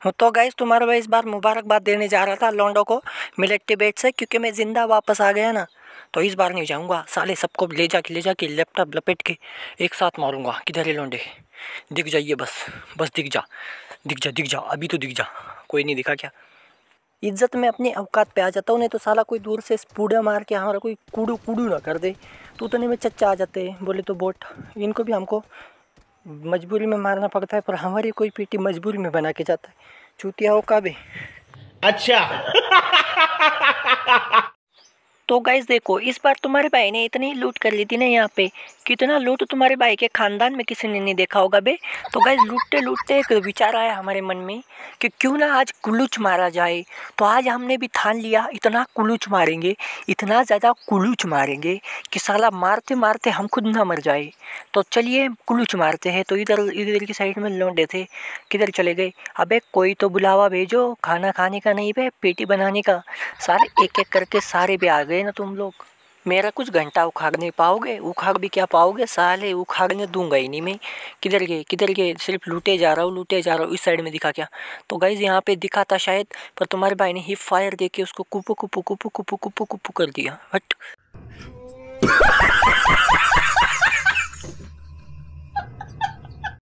हाँ, तो गाइज तुम्हारा मैं इस बार मुबारकबाद देने जा रहा था लॉन्डो को मिलेट बेट से क्योंकि मैं ज़िंदा वापस आ गया ना तो इस बार नहीं जाऊँगा साले सबको ले जा के ले जा के लैपटॉप लपेट के एक साथ मारूंगा किधर है लौंडे दिख जाइए बस बस दिख जा दिख जा दिख जा अभी तो दिख जा कोई नहीं दिखा क्या इज्जत में अपने अवकात पे आ जाता हूँ नहीं तो साला कोई दूर से स्पूडे मार के हमारा कोई कूड़ू कूड़ू ना कर दे तो उतने में चच्चा आ जाते हैं बोले तो बोट इनको भी हमको मजबूरी में मारना पड़ता है पर हमारी कोई पीटी मजबूरी में बना के जाता है चूतिया हो का भी अच्छा तो गाइज देखो इस बार तुम्हारे भाई ने इतनी लूट कर ली थी ना यहाँ पे कितना लूट तुम्हारे भाई के खानदान में किसी ने नहीं देखा होगा बे तो गाइज लूटते लूटते एक विचार आया हमारे मन में कि क्यों ना आज कुलूच मारा जाए तो आज हमने भी ठान लिया इतना कुलूच मारेंगे इतना ज़्यादा कुलूच मारेंगे कि साला मारते मारते हम खुद ना मर जाए तो चलिए कुलूच मारते हैं तो इधर इधर की साइड में लौटे थे किधर चले गए अबे कोई तो बुलावा भेजो खाना खाने का नहीं बे पेटी बनाने का सारे एक एक करके सारे भी आ गए गए ना तुम लोग मेरा कुछ घंटा उखाग नहीं पाओगे उखाग भी क्या पाओगे साले उखाड़ने दूंगा ही नहीं मैं किधर गए किधर गए सिर्फ लूटे जा रहा हूँ लूटे जा रहा हूँ इस साइड में दिखा क्या तो गाइज यहाँ पे दिखा था शायद पर तुम्हारे भाई ने ही फायर दे के उसको कुपू कुपू कुपू कुपू कुपू कुपू कर दिया बट